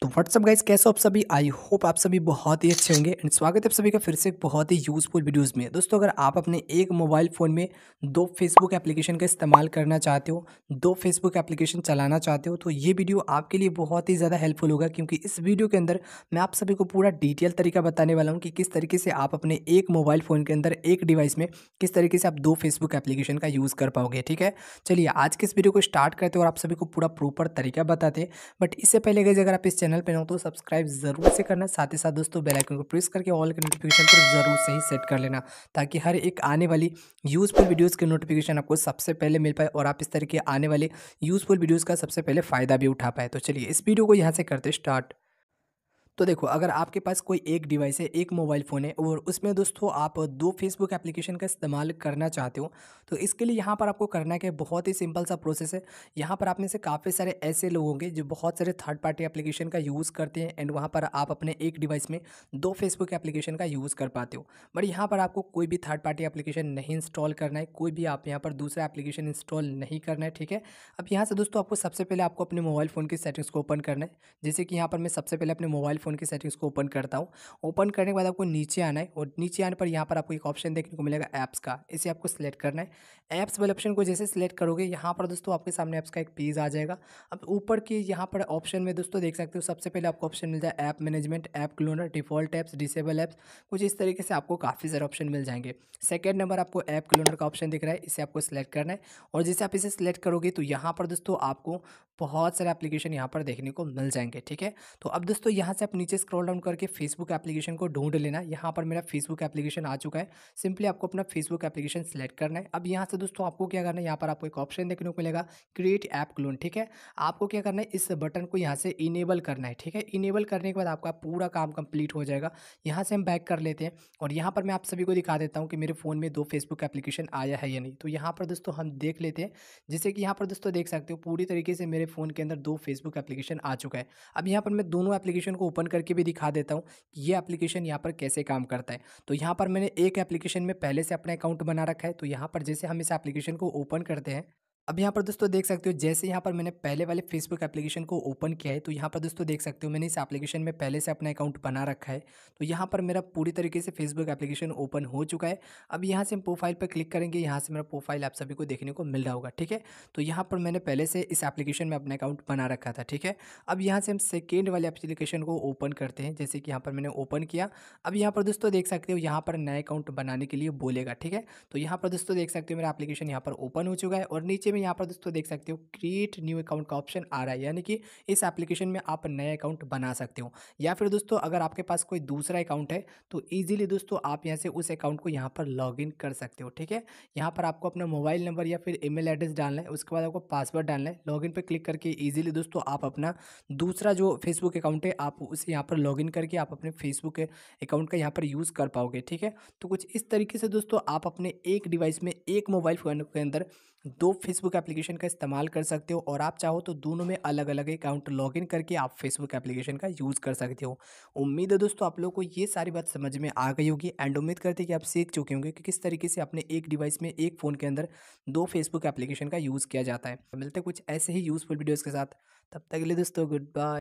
तो what's up guys कैसे हो आप सभी आई होप आप सभी बहुत ही अच्छे होंगे एंड स्वागत है आप सभी का फिर से एक बहुत ही यूज़फुल वीडियोस में दोस्तों अगर आप अपने एक मोबाइल फ़ोन में दो फेसबुक एप्लीकेशन का इस्तेमाल करना चाहते हो दो फेसबुक एप्लीकेशन चलाना चाहते हो तो ये वीडियो आपके लिए बहुत ही ज़्यादा हेल्पफुल होगा क्योंकि इस वीडियो के अंदर मैं आप सभी को पूरा डिटेल तरीका बताने वाला हूँ कि किस तरीके से आप अपने एक मोबाइल फ़ोन के अंदर एक डिवाइस में किस तरीके से आप दो फेसबुक एप्लीकेशन का यूज़ कर पाओगे ठीक है चलिए आज के इस वीडियो को स्टार्ट करते हो और आप सभी को पूरा प्रॉपर तरीका बताते बट इससे पहले गए अगर आप इस चैनल पर हो तो सब्सक्राइब जरूर से करना साथ ही साथ दोस्तों बेलाइकन को प्रेस करके ऑल के नोटिफिकेशन पर जरूर से ही सेट कर लेना ताकि हर एक आने वाली यूज़फुल वीडियोज़ के नोटिफिकेशन आपको सबसे पहले मिल पाए और आप इस तरह के आने वाले यूज़फुल वीडियोज़ का सबसे पहले फ़ायदा भी उठा पाए तो चलिए इस वीडियो को यहाँ से करते स्टार्ट तो देखो अगर आपके पास कोई एक डिवाइस है एक मोबाइल फ़ोन है और उसमें दोस्तों आप दो फेसबुक एप्लीकेशन का इस्तेमाल करना चाहते हो तो इसके लिए यहाँ पर आपको करना क्या बहुत ही सिंपल सा प्रोसेस है यहाँ पर आप में से काफ़ी सारे ऐसे लोग होंगे जो बहुत सारे थर्ड पार्टी एप्लीकेशन का यूज़ करते हैं एंड वहाँ पर आप अपने एक डिवाइस में दो फेसबुक एप्लीकेशन का यूज़ कर पाते हो बट यहाँ पर आपको कोई भी थर्ड पार्टी एप्लीकेशन नहीं इंस्टॉल करना है कोई भी आप यहाँ पर दूसरा एप्लीकेशन इंस्टॉल नहीं करना है ठीक है अब यहाँ से दोस्तों आपको सबसे पहले आपको अपने मोबाइल फ़ोन की सेटिंग्स को ओपन करना है जैसे कि यहाँ पर मैं सबसे पहले अपने मोबाइल फ़ोन की सेटिंग्स को ओपन करता हूँ ओपन करने के बाद आपको नीचे आना है और नीचे आने पर यहाँ पर आपको एक ऑप्शन देखने को मिलेगा ऐप्स का इसे आपको सिलेक्ट करना है ऐप्स वाले ऑप्शन को जैसे सिलेक्ट करोगे यहाँ पर दोस्तों आपके सामने ऐप्स का एक पेज आ जाएगा अब ऊपर के यहाँ पर ऑप्शन में दोस्तों देख सकते हो सबसे पहले आपको ऑप्शन मिल जाए app management app cloner default apps disable apps कुछ इस तरीके से आपको काफ़ी सारे ऑप्शन मिल जाएंगे सेकेंड नंबर आपको ऐप क्लोनर का ऑप्शन दिख रहा है इसे आपको सिलेक्ट करना है और जैसे आप इसे सिलेक्ट करोगे तो यहाँ पर दोस्तों आपको बहुत सारे एप्लीकेशन यहाँ पर देखने को मिल जाएंगे ठीक है तो अब दोस्तों यहाँ से आप नीचे स्क्रॉल डाउन करके फेसबुक एप्लीकेशन को ढूंढ लेना यहाँ पर मेरा फेसबुक एप्लीकेशन आ चुका है सिंपली आपको अपना फेसबुक एप्लीकेशन सेलेक्ट करना है अब यहाँ से दोस्तों आपको क्या करना है यहाँ पर आपको एक ऑप्शन देखने को मिलेगा क्रिएट ऐप क्लोन ठीक है आपको क्या करना है इस बटन को यहाँ से इनेबल करना है ठीक है इनेबल करने के बाद आपका पूरा काम कंप्लीट हो जाएगा यहाँ से हम बैक कर लेते हैं और यहाँ पर मैं आप सभी को दिखा देता हूँ कि मेरे फ़ोन में दो फेसबुक एप्लीकेशन आया है या नहीं तो यहाँ पर दोस्तों हम देख लेते हैं जैसे कि यहाँ पर दोस्तों देख सकते हो पूरी तरीके से मेरे फ़ोन के अंदर दो फेसबुक एप्लीकेशन आ चुका है अब यहाँ पर मैं दोनों एप्लीकेशन को ओपन करके भी दिखा देता हूँ कि ये एप्लीकेशन यहाँ पर कैसे काम करता है तो यहाँ पर मैंने एक एप्लीकेशन में पहले से अपना अकाउंट बना रखा है तो यहाँ पर जैसे हम इस एप्लीकेशन को ओपन करते हैं अब यहाँ पर दोस्तों देख सकते हो जैसे यहाँ पर मैंने पहले वाले फेसबुक एप्लीकेशन को ओपन किया है तो यहाँ पर दोस्तों देख सकते हो मैंने इस एप्लीकेशन में पहले से अपना अकाउंट बना रखा है तो यहाँ पर मेरा पूरी तरीके से फेसबुक एप्लीकेशन ओपन हो चुका है अब यहाँ से हम प्रोफाइल पर क्लिक करेंगे यहाँ से मेरा प्रोफाइल आप सभी को देखने को मिल रहा होगा ठीक है तो यहाँ पर मैंने पहले से इस एप्लीकेशन में अपना अकाउंट बना रखा था ठीक है अब यहाँ से हम सेकेंड वाले एप्लीकेशन को ओपन करते हैं जैसे कि यहाँ पर मैंने ओपन किया अब यहाँ पर दोस्तों देख सकते हो यहाँ पर नया अकाउंट बनाने के लिए बोलेगा ठीक है तो यहाँ पर दोस्तों देख सकते हो मेरा एप्लीकेशन यहाँ पर ओपन हो चुका है और नीचे में यहाँ पर दोस्तों देख सकते हो क्रिएट न्यू अकाउंट का ऑप्शन आ रहा है यानी कि इस एप्लीकेशन में आप नया अकाउंट बना सकते हो या फिर दोस्तों अगर आपके पास कोई दूसरा अकाउंट है तो ईजिली दोस्तों आप यहाँ से उस अकाउंट को यहाँ पर लॉग कर सकते हो ठीक है यहाँ पर आपको अपना मोबाइल नंबर या फिर ईमेल एड्रेस डालना है उसके बाद आपको पासवर्ड डालना है लॉग पर क्लिक करके ईजिली दोस्तों आप अपना दूसरा जो फेसबुक अकाउंट है आप उसे यहाँ पर लॉग करके आप अपने फेसबुक अकाउंट का यहाँ पर यूज़ कर पाओगे ठीक है तो कुछ इस तरीके से दोस्तों आप अपने एक डिवाइस में एक मोबाइल फ़ोन के अंदर दो फेसबुक फेसबुक एप्लीकेशन का इस्तेमाल कर सकते हो और आप चाहो तो दोनों में अलग अलग अकाउंट इन करके आप फेसबुक एप्लीकेशन का यूज़ कर सकते हो उम्मीद है दोस्तों आप लोग को ये सारी बात समझ में आ गई होगी एंड उम्मीद करते हैं कि आप सीख चुके होंगे कि किस तरीके से अपने एक डिवाइस में एक फ़ोन के अंदर दो फेसबुक एप्लीकेशन का यूज़ किया जाता है मिलते कुछ ऐसे ही यूज़फुल वीडियोज़ के साथ तब तक के लिए दोस्तों गुड बाय